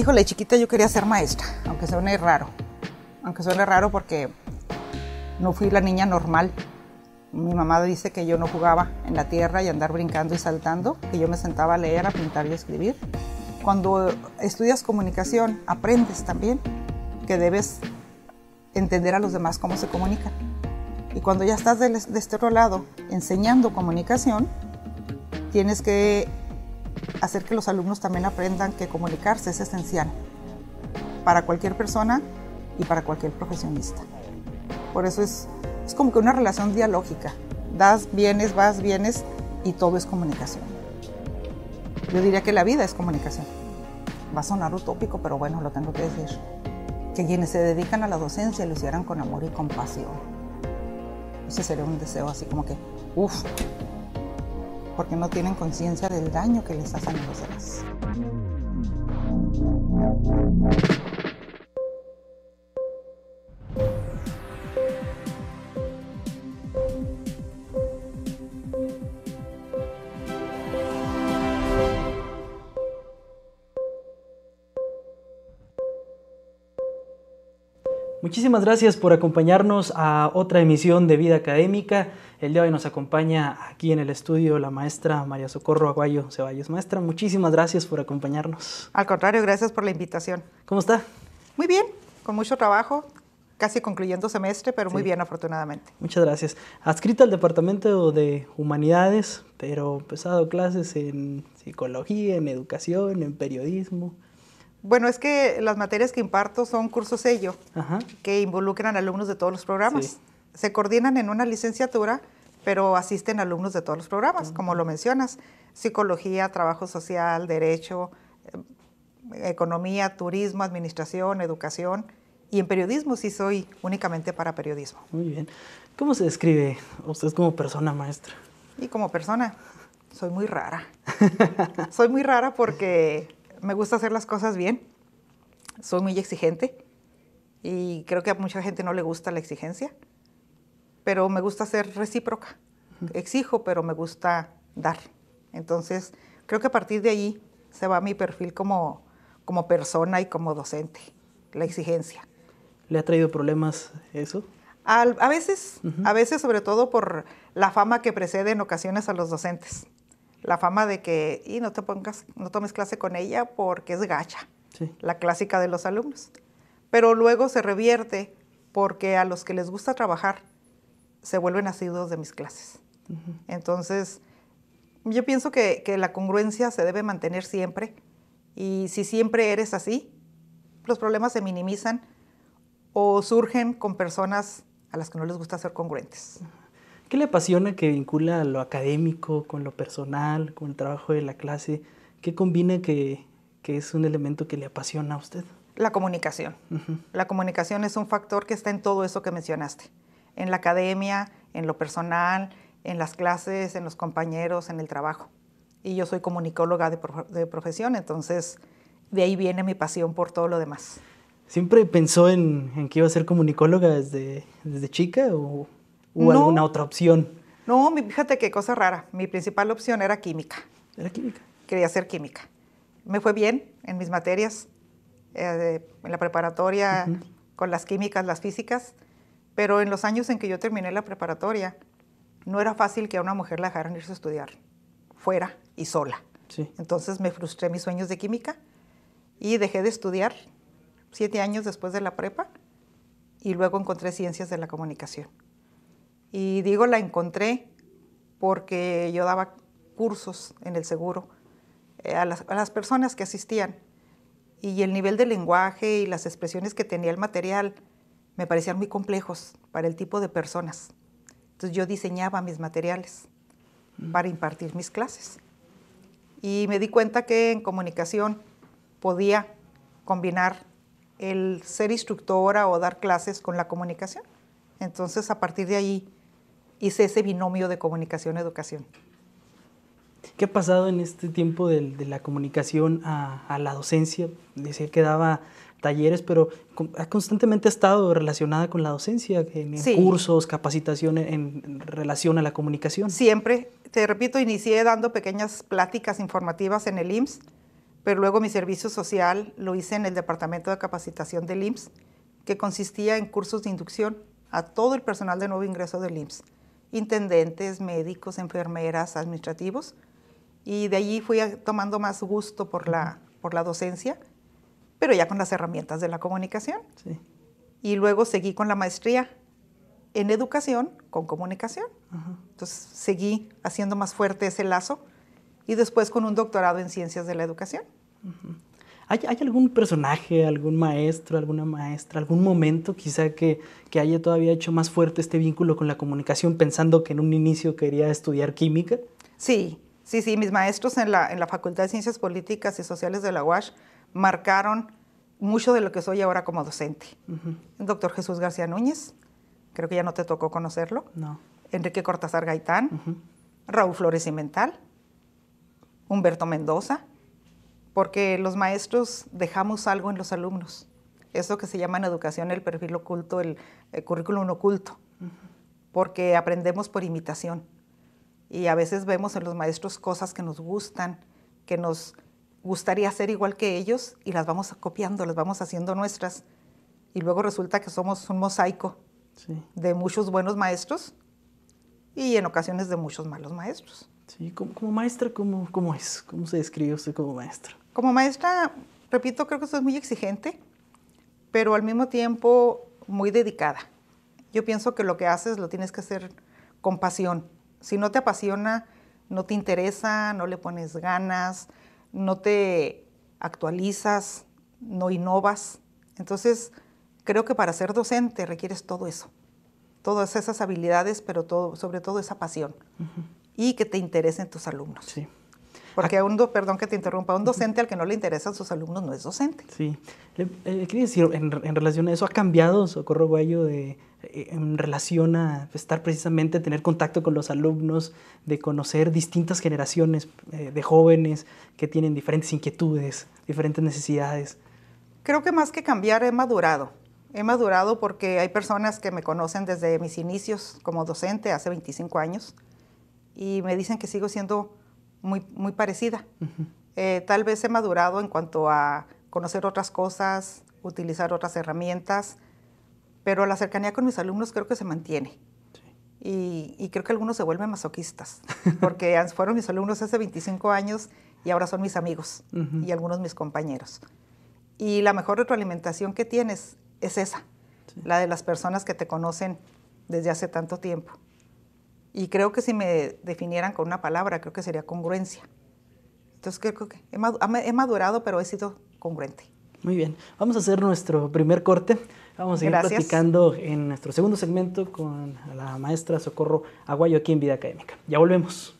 híjole, chiquita yo quería ser maestra, aunque suene raro, aunque suene raro porque no fui la niña normal. Mi mamá dice que yo no jugaba en la tierra y andar brincando y saltando, que yo me sentaba a leer, a pintar y a escribir. Cuando estudias comunicación, aprendes también que debes entender a los demás cómo se comunican. Y cuando ya estás de, este otro lado enseñando comunicación, tienes que hacer que los alumnos también aprendan que comunicarse es esencial para cualquier persona y para cualquier profesionista. Por eso es, es como que una relación dialógica. Das, bienes, vas, bienes y todo es comunicación. Yo diría que la vida es comunicación. Va a sonar utópico, pero bueno, lo tengo que decir. Que quienes se dedican a la docencia lo hicieran con amor y compasión. Ese sería un deseo así como que, uff, porque no tienen conciencia del daño que les hacen a los demás. Muchísimas gracias por acompañarnos a otra emisión de Vida Académica. El día de hoy nos acompaña aquí en el estudio la maestra María Socorro Aguayo Ceballos. Maestra, muchísimas gracias por acompañarnos. Al contrario, gracias por la invitación. ¿Cómo está? Muy bien, con mucho trabajo, casi concluyendo semestre, pero muy bien afortunadamente. Muchas gracias. Adscrita al Departamento de Humanidades, pero empezado clases en psicología, en educación, en periodismo. Bueno, es que las materias que imparto son cursos sello, que involucran alumnos de todos los programas. Se coordinan en una licenciatura, pero asisten alumnos de todos los programas, como lo mencionas, psicología, trabajo social, derecho, em, economía, turismo, administración, educación. Y en periodismo sí soy únicamente para periodismo. Muy bien. ¿Cómo se describe usted como persona, maestra? Y como persona, soy muy rara. soy muy rara porque me gusta hacer las cosas bien, soy muy exigente y creo que a mucha gente no le gusta la exigencia, pero me gusta ser recíproca. Exijo, pero me gusta dar. Entonces, creo que a partir de ahí se va mi perfil como, persona y como docente, la exigencia. ¿Le ha traído problemas eso? a veces, a veces sobre todo por la fama que precede en ocasiones a los docentes la fama de que, y no, te pongas, no tomes clase con ella porque es gacha, la clásica de los alumnos. Pero luego se revierte porque a los que les gusta trabajar se vuelven asiduos de mis clases. Entonces, yo pienso que, la congruencia se debe mantener siempre y si siempre eres así, los problemas se minimizan o surgen con personas a las que no les gusta ser congruentes. ¿Qué le apasiona que vincula lo académico con lo personal, con el trabajo de la clase? ¿Qué combina que, es un elemento que le apasiona a usted? La comunicación. La comunicación es un factor que está en todo eso que mencionaste, en la academia, en lo personal, en las clases, en los compañeros, en el trabajo. Y yo soy comunicóloga de, profesión, entonces de ahí viene mi pasión por todo lo demás. ¿Siempre pensó en, que iba a ser comunicóloga desde, desde chica o o alguna otra opción? No, fíjate qué cosa rara. Mi principal opción era química. ¿Era química? Quería hacer química. Me fue bien en mis materias, eh, en la preparatoria, con las químicas, las físicas, pero en los años en que yo terminé la preparatoria, no era fácil que a una mujer la dejaran irse a estudiar fuera y sola. Sí. Entonces me frustré mis sueños de química y dejé de estudiar siete años después de la prepa y luego encontré ciencias de la comunicación. Y digo la encontré porque yo daba cursos en el seguro eh, a las, a las personas que asistían. Y el nivel de lenguaje y las expresiones que tenía el material me parecían muy complejos para el tipo de personas. Entonces yo diseñaba mis materiales mm. para impartir mis clases. Y me di cuenta que en comunicación podía combinar el ser instructora o dar clases con la comunicación. Entonces, a partir de ahí hice ese binomio de comunicación-educación. ¿Qué ha pasado en este tiempo de, la comunicación a, la docencia? Decía que daba talleres, pero ¿ha constantemente estado relacionada con la docencia, en cursos, capacitación en, relación a la comunicación. Siempre, te repito, inicié dando pequeñas pláticas informativas en el IMSS, pero luego mi servicio social lo hice en el Departamento de Capacitación del IMSS, que consistía en cursos de inducción a todo el personal de nuevo ingreso del IMSS intendentes, médicos, enfermeras, administrativos. Y de allí fui tomando más gusto por la, por la docencia, pero ya con las herramientas de la comunicación. Y luego seguí con la maestría en educación con comunicación. Entonces seguí haciendo más fuerte ese lazo y después con un doctorado en ciencias de la educación. ¿Hay, algún personaje, algún maestro, alguna maestra, algún momento quizá que, haya todavía hecho más fuerte este vínculo con la comunicación pensando que en un inicio quería estudiar química? Sí, sí, sí, mis maestros en la, en la Facultad de Ciencias Políticas y Sociales de la UASH marcaron mucho de lo que soy ahora como docente. doctor Jesús García Núñez, creo que ya no te tocó conocerlo. No. Enrique Cortázar Gaitán, Raúl Flores y Mental, Humberto Mendoza, porque los maestros dejamos algo en los alumnos. Eso que se llama en educación el perfil oculto, el, currículum oculto, porque aprendemos por imitación. Y a veces vemos en los maestros cosas que nos gustan, que nos gustaría hacer igual que ellos y las vamos copiando, las vamos haciendo nuestras. Y luego resulta que somos un mosaico de muchos buenos maestros y en ocasiones de muchos malos maestros. Sí, como, maestra, ¿cómo, ¿cómo, es? ¿Cómo se describe usted como maestra? Como maestra, repito, creo que es muy exigente, pero al mismo tiempo muy dedicada. Yo pienso que lo que haces lo tienes que hacer con pasión. Si no te apasiona, no te interesa, no le pones ganas, no te actualizas, no innovas. Entonces, creo que para ser docente requieres todo eso, todas esas habilidades, pero sobre todo esa pasión y que te interesen tus alumnos. Sí. Porque a un, perdón que te interrumpa, un docente al que no le interesan sus alumnos no es docente. Sí. ¿Qué eh, quería decir, en, relación a eso, ¿ha cambiado Socorro Guayo de, eh, en relación a pues, estar precisamente, tener contacto con los alumnos, de conocer distintas generaciones eh, de jóvenes que tienen diferentes inquietudes, diferentes necesidades? Creo que más que cambiar, he madurado. He madurado porque hay personas que me conocen desde mis inicios como docente, hace 25 años, y me dicen que sigo siendo muy, parecida. Eh, tal vez he madurado en cuanto a conocer otras cosas, utilizar otras herramientas, pero la cercanía con mis alumnos creo que se mantiene. Y, creo que algunos se vuelven masoquistas, porque fueron mis alumnos hace 25 años y ahora son mis amigos y algunos mis compañeros. Y la mejor retroalimentación que tienes es esa, la de las personas que te conocen desde hace tanto tiempo. Y creo que si me definieran con una palabra, creo que sería congruencia. Entonces creo que he madurado, pero he sido congruente. Muy bien, vamos a hacer nuestro primer corte. Vamos a seguir platicando en nuestro segundo segmento con la maestra Socorro Aguayo aquí en Vida Académica. Ya volvemos.